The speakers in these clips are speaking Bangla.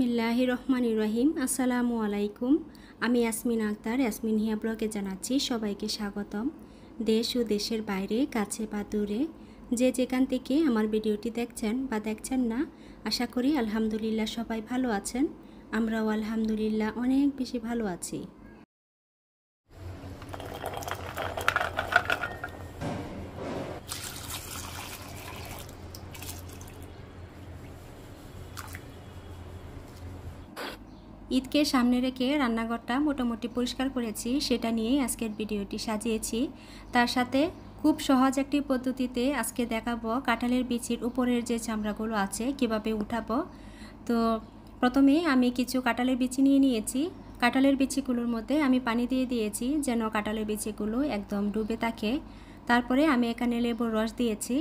বিসমিল্লাহ রহমান ইব্রাহিম আসসালামু আলাইকুম আমি ইয়াসমিন আক্তার ইয়াসমিন হিয়া ব্লগে জানাচ্ছি সবাইকে স্বাগতম দেশ ও দেশের বাইরে কাছে বা দূরে যে যেখান থেকে আমার ভিডিওটি দেখছেন বা দেখছেন না আশা করি আলহামদুলিল্লাহ সবাই ভালো আছেন আমরাও আলহামদুলিল্লাহ অনেক বেশি ভালো আছি ঈদকে সামনে রেখে রান্নাঘরটা মোটামুটি পরিষ্কার করেছি সেটা নিয়েই আজকের ভিডিওটি সাজিয়েছি তার সাথে খুব সহজ একটি পদ্ধতিতে আজকে দেখাবো কাঁঠালের বিচির উপরের যে চামড়াগুলো আছে কিভাবে উঠাবো তো প্রথমে আমি কিছু কাঁঠালের বিচি নিয়ে নিয়েছি কাঁঠালের বিচিগুলোর মধ্যে আমি পানি দিয়ে দিয়েছি যেন কাঁঠালের বিচিগুলো একদম ডুবে থাকে তারপরে আমি এখানে লেবুর রস দিয়েছি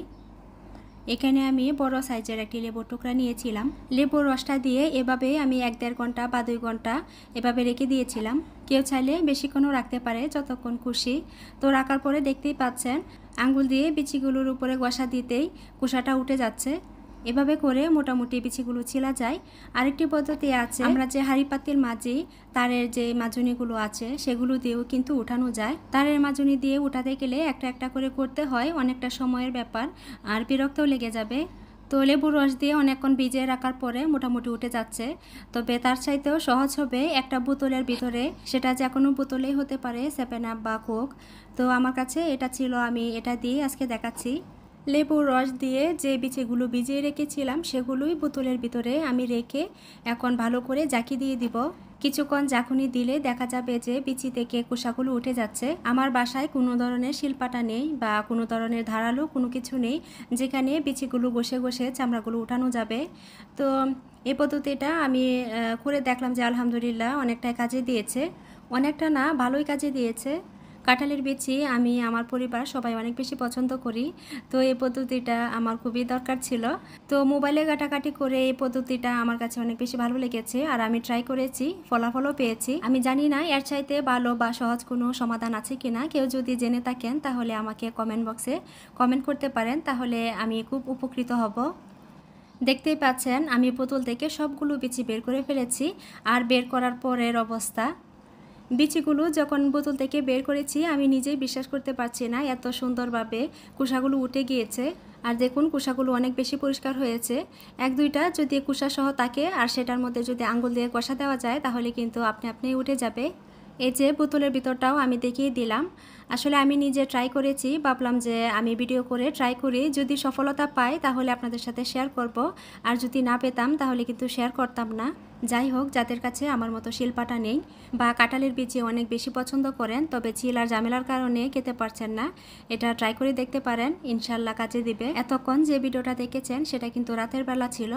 এখানে আমি বড় সাইজের একটি লেবুর টুকরা নিয়েছিলাম লেবুর রসটা দিয়ে এভাবে আমি এক দেড় ঘন্টা বা দুই ঘন্টা এভাবে রেখে দিয়েছিলাম কেউ চাইলে বেশিক্ষণও রাখতে পারে যতক্ষণ খুশি তো রাখার পরে দেখতেই পাচ্ছেন আঙ্গুল দিয়ে বিচিগুলোর উপরে গোসা দিতেই কুসাটা উঠে যাচ্ছে এভাবে করে মোটামুটি বিছিগুলো ছিলা যায় আরেকটি পদ্ধতি আছে আমরা যে হাড়ি পাতির মাঝে তারের যে মাজুনিগুলো আছে সেগুলো দিয়েও কিন্তু উঠানো যায় তারের মাজুনি দিয়ে উঠাতে গেলে একটা একটা করে করতে হয় অনেকটা সময়ের ব্যাপার আর বিরক্তও লেগে যাবে তো লেবুর রস দিয়ে অনেকক্ষণ ভিজিয়ে রাখার পরে মোটামুটি উঠে যাচ্ছে তবে তার চাইতেও সহজ হবে একটা বোতলের ভিতরে সেটা যে কোনো বোতলেই হতে পারে সেপেন আপ বা কোক তো আমার কাছে এটা ছিল আমি এটা দিয়ে আজকে দেখাচ্ছি লেবুর রস দিয়ে যে বিচিগুলো ভিজিয়ে রেখেছিলাম সেগুলোই বোতলের ভিতরে আমি রেখে এখন ভালো করে জাকি দিয়ে দিব কিছুক্ষণ জাকুনি দিলে দেখা যাবে যে বিচি থেকে কুষাগুলো উঠে যাচ্ছে আমার বাসায় কোনো ধরনের শিল্পাটা নেই বা কোনো ধরনের ধারালো কোনো কিছু নেই যেখানে বিচিগুলো বসে বসে চামড়াগুলো উঠানো যাবে তো এই পদ্ধতিটা আমি করে দেখলাম যে আলহামদুলিল্লাহ অনেকটাই কাজে দিয়েছে অনেকটা না ভালোই কাজে দিয়েছে কাঁঠালের বিচি আমি আমার পরিবার সবাই অনেক বেশি পছন্দ করি তো এই পদ্ধতিটা আমার খুবই দরকার ছিল তো মোবাইলে কাটাকাটি করে এই পদ্ধতিটা আমার কাছে অনেক বেশি ভালো লেগেছে আর আমি ট্রাই করেছি ফলাফলও পেয়েছি আমি জানি না এর চাইতে ভালো বা সহজ কোনো সমাধান আছে কিনা কেউ যদি জেনে থাকেন তাহলে আমাকে কমেন্ট বক্সে কমেন্ট করতে পারেন তাহলে আমি খুব উপকৃত হব দেখতেই পাচ্ছেন আমি পুতুল থেকে সবগুলো বিচি বের করে ফেলেছি আর বের করার পরের অবস্থা বিচিগুলো যখন বোতল থেকে বের করেছি আমি নিজেই বিশ্বাস করতে পারছি না এত সুন্দরভাবে কুষাগুলো উঠে গিয়েছে আর দেখুন কুষাগুলো অনেক বেশি পরিষ্কার হয়েছে এক দুইটা যদি সহ থাকে আর সেটার মধ্যে যদি আঙ্গুল দিয়ে কষা দেওয়া যায় তাহলে কিন্তু আপনি আপনি উঠে যাবে এই যে বোতলের ভিতরটাও আমি দেখিয়ে দিলাম আসলে আমি নিজে ট্রাই করেছি ভাবলাম যে আমি ভিডিও করে ট্রাই করি যদি সফলতা পাই তাহলে আপনাদের সাথে শেয়ার করব আর যদি না পেতাম তাহলে কিন্তু শেয়ার করতাম না যাই হোক যাদের কাছে আমার মতো শিল্পাটা নেই বা কাঁঠালের বিচি অনেক বেশি পছন্দ করেন তবে চিল আর জামেলার কারণে খেতে পারছেন না এটা ট্রাই করে দেখতে পারেন ইনশাল্লাহ কাজে দিবে এতক্ষণ যে ভিডিওটা দেখেছেন সেটা কিন্তু রাতের বেলা ছিল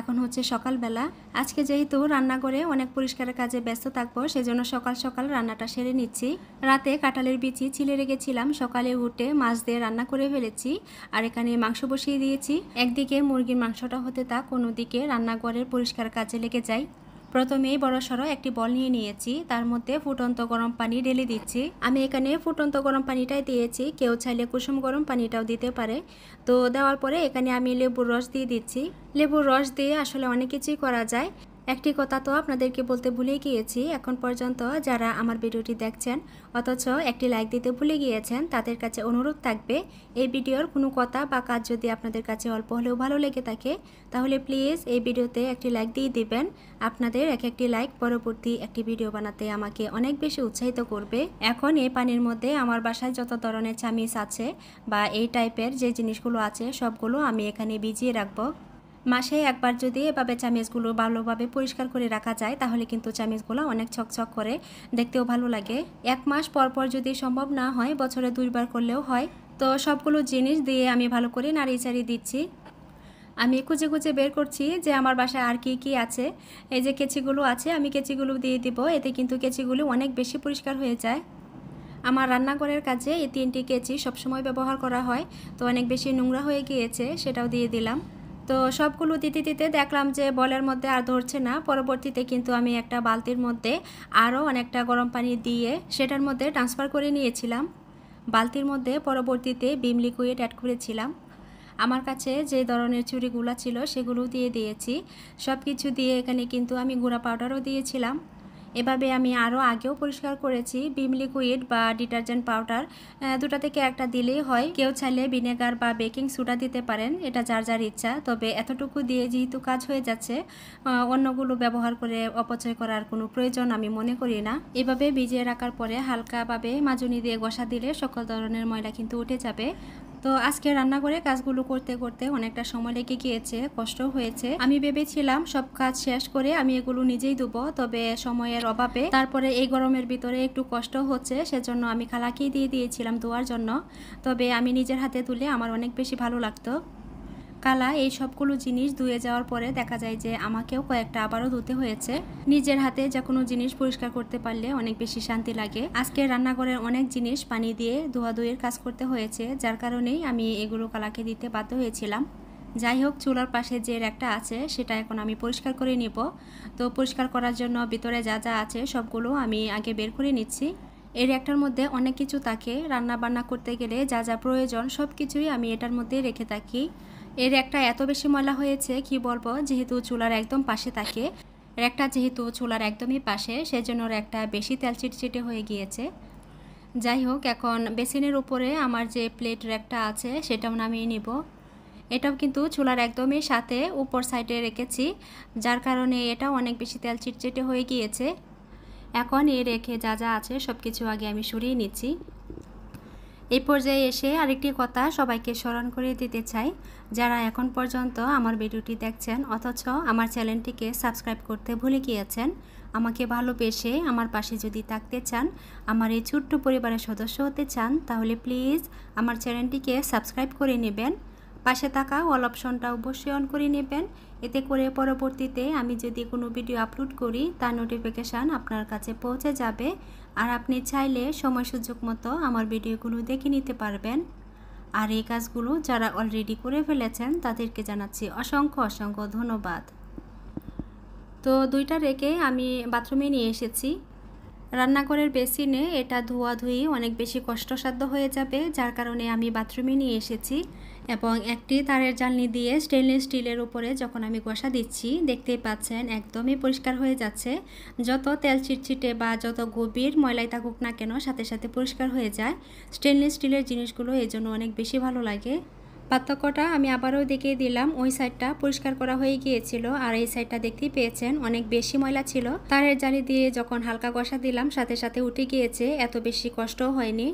এখন হচ্ছে সকালবেলা আজকে যেহেতু রান্নাঘরে অনেক পরিষ্কারের কাজে ব্যস্ত থাকবো সেজন্য সকাল সকাল রান্নাটা সেরে নিচ্ছি রাতে কাঁঠালের বিচি ছিলে রেখেছিলাম সকালে উঠে মাছ দিয়ে রান্না করে ফেলেছি আর এখানে মাংস বসিয়ে দিয়েছি একদিকে মুরগির মাংসটা হতে কোনো দিকে রান্নাঘরের পরিষ্কার কাজে লেগে যাই প্রথমেই বড়সড় একটি বল নিয়ে নিয়েছি তার মধ্যে ফুটন্ত গরম পানি ঢেলে দিচ্ছি আমি এখানে ফুটন্ত গরম পানিটাই দিয়েছি কেউ চাইলে কুসুম গরম পানিটাও দিতে পারে তো দেওয়ার পরে এখানে আমি লেবুর রস দিয়ে দিচ্ছি লেবুর রস দিয়ে আসলে অনেক কিছুই করা যায় একটি কথা তো আপনাদেরকে বলতে ভুলে গিয়েছি এখন পর্যন্ত যারা আমার ভিডিওটি দেখছেন অথচ একটি লাইক দিতে ভুলে গিয়েছেন তাদের কাছে অনুরোধ থাকবে এই ভিডিওর কোনো কথা বা কাজ যদি আপনাদের কাছে অল্প হলেও ভালো লেগে থাকে তাহলে প্লিজ এই ভিডিওতে একটি লাইক দিয়ে দিবেন আপনাদের এক একটি লাইক পরবর্তী একটি ভিডিও বানাতে আমাকে অনেক বেশি উৎসাহিত করবে এখন এই পানির মধ্যে আমার বাসায় যত ধরনের চামিজ আছে বা এই টাইপের যে জিনিসগুলো আছে সবগুলো আমি এখানে ভিজিয়ে রাখবো মাসে একবার যদি এভাবে চামিচগুলো ভালোভাবে পরিষ্কার করে রাখা যায় তাহলে কিন্তু চামিচগুলো অনেক ছকছক করে দেখতেও ভালো লাগে এক মাস পরপর যদি সম্ভব না হয় বছরে দুইবার করলেও হয় তো সবগুলো জিনিস দিয়ে আমি ভালো করে নাড়িয়ে চাড়িয়ে দিচ্ছি আমি খুঁজে খুঁজে বের করছি যে আমার বাসায় আর কি কি আছে এই যে কেচিগুলো আছে আমি কেচিগুলো দিয়ে দিব এতে কিন্তু কেচিগুলো অনেক বেশি পরিষ্কার হয়ে যায় আমার রান্নাঘরের কাজে এই তিনটি কেচি সবসময় ব্যবহার করা হয় তো অনেক বেশি নোংরা হয়ে গিয়েছে সেটাও দিয়ে দিলাম তো সবগুলো দিতে দিতে দেখলাম যে বলের মধ্যে আর ধরছে না পরবর্তীতে কিন্তু আমি একটা বালতির মধ্যে আরও অনেকটা গরম পানি দিয়ে সেটার মধ্যে ট্রান্সফার করে নিয়েছিলাম বালতির মধ্যে পরবর্তীতে বিম লিকুইড অ্যাড করেছিলাম আমার কাছে যে ধরনের চুড়িগুলো ছিল সেগুলো দিয়ে দিয়েছি সব কিছু দিয়ে এখানে কিন্তু আমি গুঁড়া পাউডারও দিয়েছিলাম এভাবে আমি আরও আগেও পরিষ্কার করেছি বিম লিকুইড বা ডিটারজেন্ট পাউডার দুটা থেকে একটা দিলেই হয় কেউ চাইলে ভিনেগার বা বেকিং সোডা দিতে পারেন এটা যার যার ইচ্ছা তবে এতটুকু দিয়ে যেহেতু কাজ হয়ে যাচ্ছে অন্যগুলো ব্যবহার করে অপচয় করার কোনো প্রয়োজন আমি মনে করি না এভাবে ভিজিয়ে রাখার পরে হালকাভাবে মাজুনি দিয়ে গসা দিলে সকল ধরনের ময়লা কিন্তু উঠে যাবে তো আজকে রান্না করে কাজগুলো করতে করতে অনেকটা সময় লেগে গিয়েছে কষ্ট হয়েছে আমি ভেবেছিলাম সব কাজ শেষ করে আমি এগুলো নিজেই দেবো তবে সময়ের অভাবে তারপরে এই গরমের ভিতরে একটু কষ্ট হচ্ছে সেজন্য আমি খালাকেই দিয়ে দিয়েছিলাম ধোয়ার জন্য তবে আমি নিজের হাতে তুলে আমার অনেক বেশি ভালো লাগতো কালা এই সবগুলো জিনিস ধুয়ে যাওয়ার পরে দেখা যায় যে আমাকেও কয়েকটা আবারও ধুতে হয়েছে নিজের হাতে যে কোনো জিনিস পরিষ্কার করতে পারলে অনেক বেশি শান্তি লাগে আজকে রান্নাঘরের অনেক জিনিস পানি দিয়ে ধুয়ের কাজ করতে হয়েছে যার কারণেই আমি এগুলো কালাকে দিতে বাধ্য হয়েছিলাম যাই হোক চুলার পাশে যে র্যাকটা আছে সেটা এখন আমি পরিষ্কার করে নিব তো পরিষ্কার করার জন্য ভিতরে যা যা আছে সবগুলো আমি আগে বের করে নিচ্ছি এই র্যাকটার মধ্যে অনেক কিছু থাকে রান্না বান্না করতে গেলে যা যা প্রয়োজন সব কিছুই আমি এটার মধ্যে রেখে থাকি এর একটা এত বেশি ময়লা হয়েছে কি বলবো যেহেতু চুলার একদম পাশে থাকে একটা যেহেতু চুলার একদমই পাশে সেজন্য একটা বেশি তেল চিটচিটে হয়ে গিয়েছে যাই হোক এখন বেসিনের উপরে আমার যে প্লেট র্যাকটা আছে সেটাও নামিয়ে নিব এটাও কিন্তু চুলার একদমই সাথে উপর সাইডে রেখেছি যার কারণে এটা অনেক বেশি তেল চিটচিটে হয়ে গিয়েছে এখন এ রেখে যা যা আছে সব কিছু আগে আমি সরিয়ে নিচ্ছি এই পর্যায়ে এসে আরেকটি কথা সবাইকে স্মরণ করে দিতে চাই যারা এখন পর্যন্ত আমার ভিডিওটি দেখছেন অথচ আমার চ্যানেলটিকে সাবস্ক্রাইব করতে ভুলে গিয়েছেন আমাকে ভালোবেসে আমার পাশে যদি থাকতে চান আমার এই ছোট্ট পরিবারের সদস্য হতে চান তাহলে প্লিজ আমার চ্যানেলটিকে সাবস্ক্রাইব করে নেবেন পাশে থাকা অল অপশনটা অবশ্যই অন করে নেবেন এতে করে পরবর্তীতে আমি যদি কোনো ভিডিও আপলোড করি তার নোটিফিকেশান আপনার কাছে পৌঁছে যাবে আর আপনি চাইলে সময় সুযোগ মতো আমার ভিডিওগুলো দেখে নিতে পারবেন আর এই কাজগুলো যারা অলরেডি করে ফেলেছেন তাদেরকে জানাচ্ছি অসংখ্য অসংখ্য ধন্যবাদ তো দুইটা রেখে আমি বাথরুমে নিয়ে এসেছি রান্নাঘরের বেসিনে এটা ধোয়াধুয়ি অনেক বেশি কষ্টসাধ্য হয়ে যাবে যার কারণে আমি বাথরুমে নিয়ে এসেছি এবং একটি তারের জালনি দিয়ে স্টেনলেস স্টিলের উপরে যখন আমি কষা দিচ্ছি দেখতেই পাচ্ছেন একদমই পরিষ্কার হয়ে যাচ্ছে যত তেল চিটচিটে বা যত গভীর ময়লাই থাকুক না কেন সাথে সাথে পরিষ্কার হয়ে যায় স্টেনলেস স্টিলের জিনিসগুলো এই জন্য অনেক বেশি ভালো লাগে পার্থক্যটা আমি আবারও দেখিয়ে দিলাম ওই সাইডটা পরিষ্কার করা হয়ে গিয়েছিল আর এই সাইডটা দেখতেই পেয়েছেন অনেক বেশি ময়লা ছিল তারের জালি দিয়ে যখন হালকা কষা দিলাম সাথে সাথে উঠে গিয়েছে এত বেশি কষ্টও হয়নি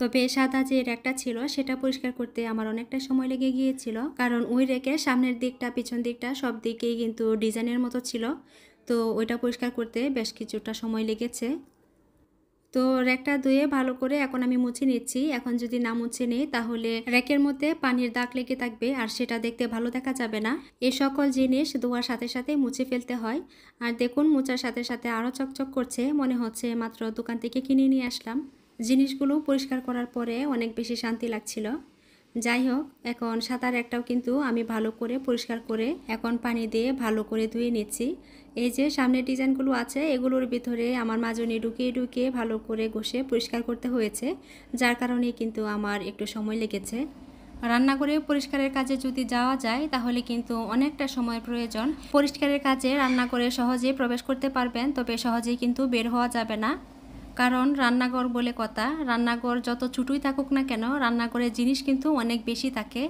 তবে সাদা যে র্যাকটা ছিল সেটা পরিষ্কার করতে আমার অনেকটা সময় লেগে গিয়েছিল কারণ ওই রেকের সামনের দিকটা পিছন দিকটা সব দিকেই কিন্তু ডিজাইনের মতো ছিল তো ওইটা পরিষ্কার করতে বেশ কিছুটা সময় লেগেছে তো র্যাকটা ধুয়ে ভালো করে এখন আমি মুছে নিচ্ছি এখন যদি না মুছে নেই তাহলে র্যাকের মধ্যে পানির দাগ লেগে থাকবে আর সেটা দেখতে ভালো দেখা যাবে না এ সকল জিনিস ধোয়ার সাথে সাথে মুছে ফেলতে হয় আর দেখুন মোচার সাথে সাথে আরও চকচক করছে মনে হচ্ছে মাত্র দোকান থেকে কিনে নিয়ে আসলাম জিনিসগুলো পরিষ্কার করার পরে অনেক বেশি শান্তি লাগছিল যাই হোক এখন সাঁতার একটাও কিন্তু আমি ভালো করে পরিষ্কার করে এখন পানি দিয়ে ভালো করে ধুয়ে নিচ্ছি এই যে সামনে ডিজাইনগুলো আছে এগুলোর ভিতরে আমার মাজনি ঢুকিয়ে ঢুকিয়ে ভালো করে ঘষে পরিষ্কার করতে হয়েছে যার কারণে কিন্তু আমার একটু সময় লেগেছে রান্না করে পরিষ্কারের কাজে যদি যাওয়া যায় তাহলে কিন্তু অনেকটা সময় প্রয়োজন পরিষ্কারের কাজে রান্না করে সহজে প্রবেশ করতে পারবেন তবে সহজেই কিন্তু বের হওয়া যাবে না কারণ রান্নাঘর বলে কথা রান্নাঘর যত ছুটুই থাকুক না কেন রান্নাঘরের জিনিস কিন্তু অনেক বেশি থাকে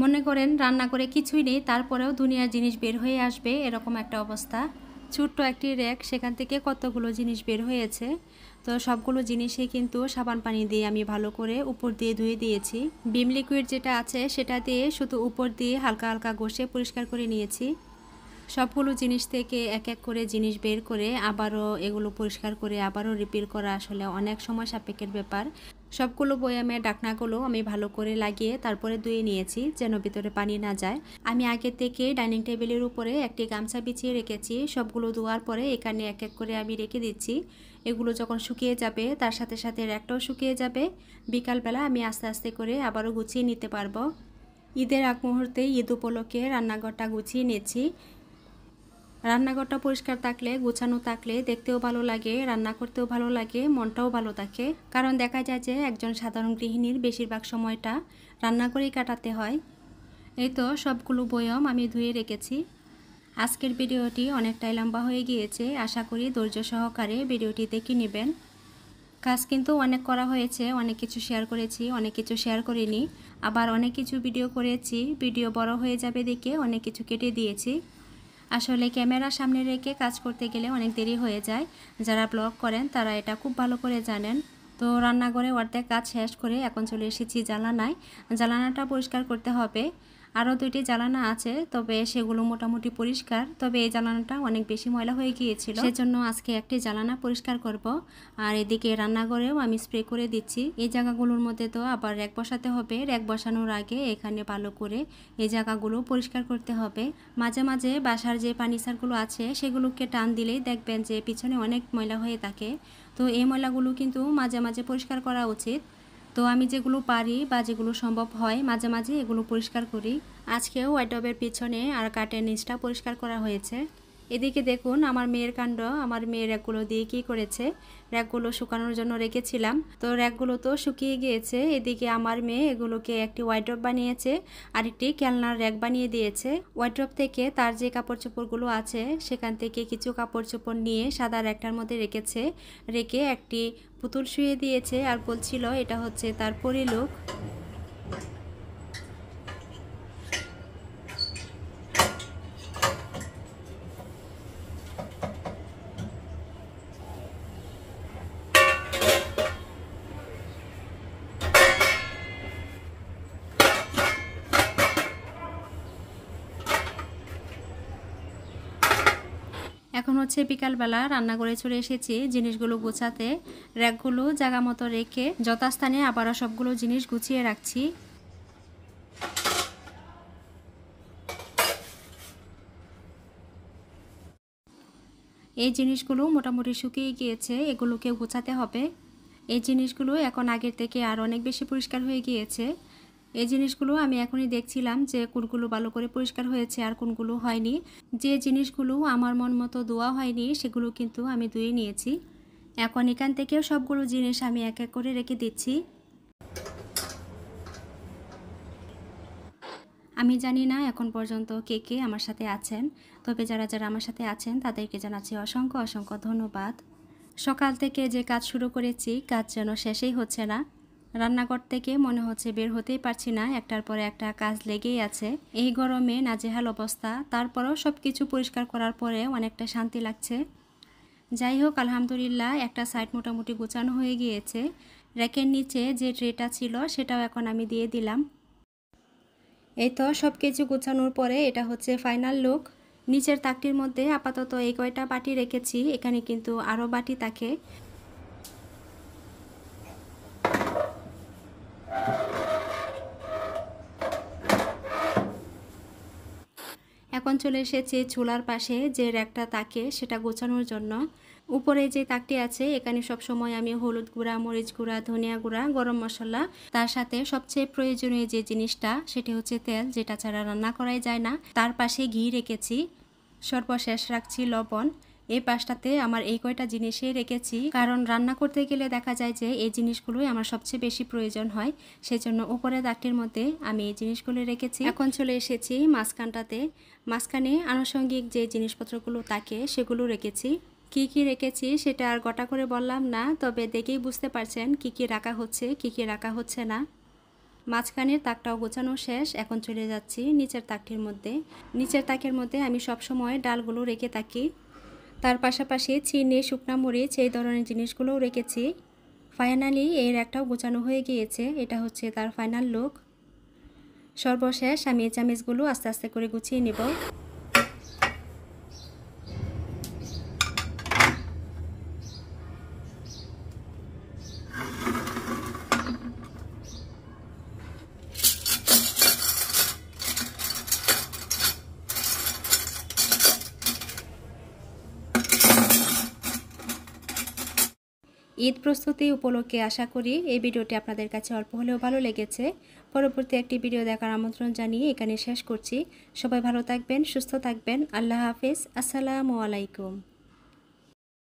মনে করেন রান্না করে কিছুই নেই তারপরেও দুনিয়ার জিনিস বের হয়ে আসবে এরকম একটা অবস্থা ছোট্ট একটি র্যাক সেখান থেকে কতগুলো জিনিস বের হয়েছে তো সবগুলো জিনিসই কিন্তু সাবান পানি দিয়ে আমি ভালো করে উপর দিয়ে ধুয়ে দিয়েছি বিম লিকুইড যেটা আছে সেটা দিয়ে শুধু উপর দিয়ে হালকা হালকা ঘষে পরিষ্কার করে নিয়েছি সবগুলো জিনিস থেকে এক এক করে জিনিস বের করে আবারও এগুলো পরিষ্কার করে আবারও রিপিল করা আসলে অনেক সময় সাপেক্ষের ব্যাপার সবগুলো বয়ামে ডাকনাগুলো আমি ভালো করে লাগিয়ে তারপরে ধুয়ে নিয়েছি যেন ভিতরে পানি না যায় আমি আগে থেকে ডাইনিং টেবিলের উপরে একটি গামছা বিছিয়ে রেখেছি সবগুলো ধোয়ার পরে এখানে এক এক করে আমি রেখে দিচ্ছি এগুলো যখন শুকিয়ে যাবে তার সাথে সাথে র্যাকটাও শুকিয়ে যাবে বিকালবেলা আমি আস্তে আস্তে করে আবারও গুছিয়ে নিতে পারবো ঈদের আগ মুহূর্তে ঈদ উপলক্ষে রান্নাঘরটা গুছিয়ে নিচ্ছি রান্নাঘরটা পরিষ্কার থাকলে গোছানো থাকলে দেখতেও ভালো লাগে রান্না করতেও ভালো লাগে মনটাও ভালো থাকে কারণ দেখা যায় যে একজন সাধারণ গৃহিণীর বেশিরভাগ সময়টা রান্না করেই কাটাতে হয় এই তো সবগুলো বয়ম আমি ধুয়ে রেখেছি আজকের ভিডিওটি অনেকটাই লম্বা হয়ে গিয়েছে আশা করি ধৈর্য সহকারে ভিডিওটি দেখে নেবেন কাজ কিন্তু অনেক করা হয়েছে অনেক কিছু শেয়ার করেছি অনেক কিছু শেয়ার করিনি আবার অনেক কিছু ভিডিও করেছি ভিডিও বড় হয়ে যাবে দেখে অনেক কিছু কেটে দিয়েছি আসলে ক্যামেরা সামনে রেখে কাজ করতে গেলে অনেক দেরি হয়ে যায় যারা ব্লগ করেন তারা এটা খুব ভালো করে জানেন তো রান্নাঘরে অর্ধেক কাজ শেষ করে এখন চলে এসেছি জ্বালানায় জ্বালানাটা পরিষ্কার করতে হবে আরও দুইটি জ্বালানা আছে তবে সেগুলো মোটামুটি পরিষ্কার তবে এই জ্বালানাটা অনেক বেশি ময়লা হয়ে গিয়েছিল সেজন্য আজকে একটি জ্বালানা পরিষ্কার করব আর এদিকে রান্নাঘরেও আমি স্প্রে করে দিচ্ছি এই জায়গাগুলোর মধ্যে তো আবার র্যাক বসাতে হবে র্যাক বসানোর আগে এখানে ভালো করে এই জায়গাগুলো পরিষ্কার করতে হবে মাঝে মাঝে বাসার যে পানিসারগুলো আছে সেগুলোকে টান দিলেই দেখবেন যে পিছনে অনেক ময়লা হয়ে থাকে তো এই ময়লাগুলো কিন্তু মাঝে মাঝে পরিষ্কার করা উচিত তো আমি যেগুলো পারি বা যেগুলো সম্ভব হয় মাঝে মাঝে এগুলো পরিষ্কার করি আজকেও ওয়াইডবের পিছনে আর কাটের নিচটা পরিষ্কার করা হয়েছে এদিকে দেখুন আমার মেয়ের কাণ্ড আমার মেয়ের র্যাকগুলো দিয়ে কী করেছে র্যাকগুলো শুকানোর জন্য রেখেছিলাম তো র্যাকগুলো তো শুকিয়ে গিয়েছে এদিকে আমার মেয়ে এগুলোকে একটি ওয়াইড্রপ বানিয়েছে আরেকটি খেলনার র্যাক বানিয়ে দিয়েছে ওয়াইড্রপ থেকে তার যে কাপড় চোপড়গুলো আছে সেখান থেকে কিছু কাপড় চোপড় নিয়ে সাদা র্যাকটার মধ্যে রেখেছে রেখে একটি পুতুল শুয়ে দিয়েছে আর বলছিল এটা হচ্ছে তার পরিলুক এখন হচ্ছে বিকালবেলা রান্না করে চলে এসেছি জিনিসগুলো গোছাতে র্যাকগুলো জায়গা মতো রেখে যথাস্থানে আবারও সবগুলো জিনিস গুছিয়ে রাখছি এই জিনিসগুলো মোটামুটি শুকিয়ে গিয়েছে এগুলোকে গোছাতে হবে এই জিনিসগুলো এখন আগের থেকে আর অনেক বেশি পরিষ্কার হয়ে গিয়েছে এই জিনিসগুলো আমি এখনই দেখছিলাম যে কোনগুলো ভালো করে পরিষ্কার হয়েছে আর কোনগুলো হয়নি যে জিনিসগুলো আমার মন মতো ধোয়া হয়নি সেগুলো কিন্তু আমি ধুয়ে নিয়েছি এখন এখান থেকেও সবগুলো জিনিস আমি এক এক করে রেখে দিচ্ছি আমি জানি না এখন পর্যন্ত কে কে আমার সাথে আছেন তবে যারা যারা আমার সাথে আছেন তাদেরকে জানাচ্ছি অসংখ্য অসংখ্য ধন্যবাদ সকাল থেকে যে কাজ শুরু করেছি কাজ যেন শেষেই হচ্ছে না রান্নাঘর থেকে মনে হচ্ছে বের হতেই পারছি না একটার পরে একটা কাজ লেগেই আছে এই গরমে নাজেহাল অবস্থা তারপরেও সব কিছু পরিষ্কার করার পরে অনেকটা শান্তি লাগছে যাই হোক আলহামদুলিল্লাহ একটা সাইড মোটামুটি গোছানো হয়ে গিয়েছে র্যাকের নিচে যে ট্রেটা ছিল সেটাও এখন আমি দিয়ে দিলাম এই তো সব কিছু গুছানোর পরে এটা হচ্ছে ফাইনাল লুক নিচের তাকটির মধ্যে আপাতত এই কয়টা বাটি রেখেছি এখানে কিন্তু আরও বাটি থাকে এখন চলে এসেছে চুলার পাশে যে র্যাকটা তাকে সেটা গোছানোর জন্য উপরে যে তাকটি আছে এখানে সব সময় আমি হলুদ গুঁড়া মরিচ গুঁড়া ধনিয়া গুঁড়া গরম মশলা তার সাথে সবচেয়ে প্রয়োজনীয় যে জিনিসটা সেটি হচ্ছে তেল যেটা ছাড়া রান্না করাই যায় না তার পাশে ঘি রেখেছি সর্বশেষ রাখছি লবণ এই পাশটাতে আমার এই কয়টা জিনিসে রেখেছি কারণ রান্না করতে গেলে দেখা যায় যে এই জিনিসগুলোই আমার সবচেয়ে বেশি প্রয়োজন হয় সেজন্য উপরে দাগটির মধ্যে আমি এই জিনিসগুলো রেখেছি এখন চলে এসেছি মাঝখানটাতে মাঝখানে আনুষঙ্গিক যে জিনিসপত্রগুলো থাকে সেগুলো রেখেছি কি কি রেখেছি সেটা আর গোটা করে বললাম না তবে দেখেই বুঝতে পারছেন কি কি রাখা হচ্ছে কি কি রাখা হচ্ছে না মাঝখানের তাকটাও গোছানো শেষ এখন চলে যাচ্ছি নিচের তাকটির মধ্যে নিচের তাকের মধ্যে আমি সবসময় ডালগুলো রেখে থাকি তার পাশাপাশি চিনি শুকনা মরিচ এই ধরনের জিনিসগুলোও রেখেছি ফাইনালি এর একটাও গোছানো হয়ে গিয়েছে এটা হচ্ছে তার ফাইনাল লুক সর্বশেষ আমি এই চামিচগুলো আস্তে আস্তে করে গুছিয়ে নেব ঈদ প্রস্তুতি উপলক্ষে আশা করি এই ভিডিওটি আপনাদের কাছে অল্প হলেও ভালো লেগেছে পরবর্তী একটি ভিডিও দেখার আমন্ত্রণ জানিয়ে এখানে শেষ করছি সবাই ভালো থাকবেন সুস্থ থাকবেন আল্লাহ হাফিজ আসসালামু আলাইকুম